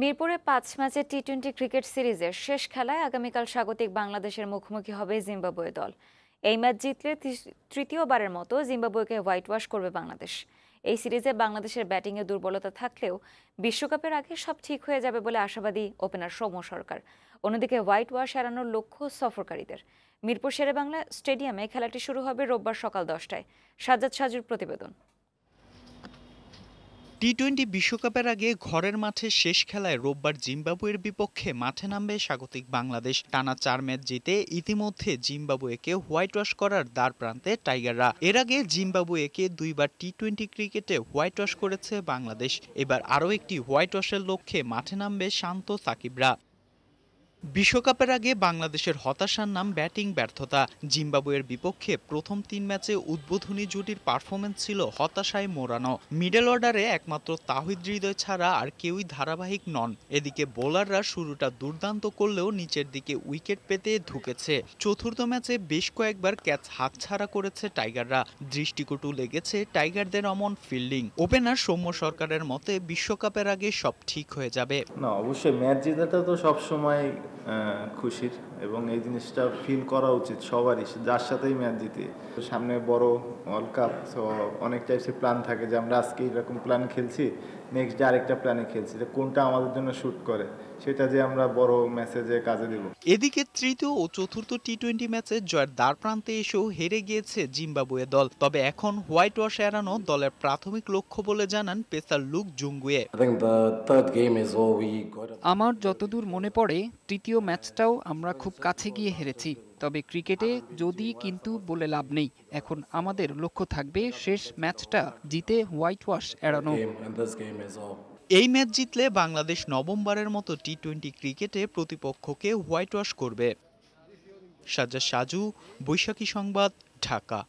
মিরপুরে পাঁচ ম্যাচের টি টোয়েন্টি ক্রিকেট সিরিজের শেষ খেলায় আগামীকাল স্বাগতিক বাংলাদেশের মুখোমুখি হবে জিম্বাবুয়ে দল এই ম্যাচ জিতলে তৃতীয়বারের মতো জিম্বাবুয়েকে হোয়াইট ওয়াশ করবে বাংলাদেশ এই সিরিজে বাংলাদেশের ব্যাটিংয়ে দুর্বলতা থাকলেও বিশ্বকাপের আগে সব ঠিক হয়ে যাবে বলে আশাবাদী ওপেনার সৌম্য সরকার অন্যদিকে হোয়াইট ওয়াশ এড়ানোর লক্ষ্য সফরকারীদের মিরপুর শেরেবাংলা স্টেডিয়ামে খেলাটি শুরু হবে রোববার সকাল দশটায় সাজ্জাদ সাজুর প্রতিবেদন টি টোয়েন্টি বিশ্বকাপের আগে ঘরের মাঠে শেষ খেলায় রোববার জিম্বাবুয়ের বিপক্ষে মাঠে নামবে স্বাগতিক বাংলাদেশ টানা চার ম্যাচ জিতে ইতিমধ্যে জিম্বাবুয়েকে হোয়াইট ওয়াশ করার দ্বার প্রান্তে টাইগাররা এর আগে জিম্বাবুয়েকে দুইবার টি টোয়েন্টি ক্রিকেটে হোয়াইট ওয়াশ করেছে বাংলাদেশ এবার আরও একটি হোয়াইট ওয়াশের লক্ষ্যে মাঠে নামবে শান্ত সাকিবরা বিশ্বকাপের আগে বাংলাদেশের হতাশার নাম ব্যাটিং ব্যর্থতা জিম্বাবুয়ের বিপক্ষে প্রথম তিন ম্যাচে উদ্বোধনী জুটির পারফরমেন্স ছিল হতাশায় মোড়ানো মিডল অর্ডারে একমাত্র তাহিদ হৃদয় ছাড়া আর কেউই ধারাবাহিক নন এদিকে বোলাররা শুরুটা দুর্দান্ত করলেও নিচের দিকে উইকেট পেতে ঢুকেছে চতুর্থ ম্যাচে বেশ কয়েকবার ক্যাচ হাতছাড়া করেছে টাইগাররা দৃষ্টিকটু লেগেছে টাইগারদের অমন ফিল্ডিং ওপেনার সৌম্য সরকারের মতে বিশ্বকাপের আগে সব ঠিক হয়ে যাবে না অবশ্যই ম্যাচ জেতাটা তো সবসময় খুশির এবং এই জিনিসটা ফিল করা উচিত সবারই যার সাথেই ম্যাচ জিতে সামনে বড় ওয়ার্ল্ড কাপ তো অনেক টাইপসের প্ল্যান থাকে যে আমরা আজকে এরকম প্ল্যান খেলছি নেক্সট ডে আরেকটা প্ল্যানে খেলছি কোনটা আমাদের জন্য শ্যুট করে সেটা যে আমরা বড় ম্যাচে কাজে দেব এদিকে তৃতীয় ও চতুর্থ টি টোয়েন্টি ম্যাচে জয়ের দ্বার প্রান্তে এসেও হেরে গিয়েছে জিম্বাবুয়ে দল তবে এখন হোয়াইট ওয়াশ এড়ানো দলের প্রাথমিক লক্ষ্য বলে জানান পেসার লুক জুঙ্গুয়ে আমার যতদূর মনে পড়ে তৃতীয় ম্যাচটাও আমরা খুব খুব কাছে গিয়ে হেরেছি তবে ক্রিকেটে যদি কিন্তু বলে লাভ নেই এখন আমাদের লক্ষ্য থাকবে শেষ ম্যাচটা জিতে হোয়াইট ওয়াশ এড়ানো এই ম্যাচ জিতলে বাংলাদেশ নভেম্বরের মতো টি টোয়েন্টি ক্রিকেটে প্রতিপক্ষকে হোয়াইট ওয়াশ করবে সাজা সাজু বৈশাখী সংবাদ ঢাকা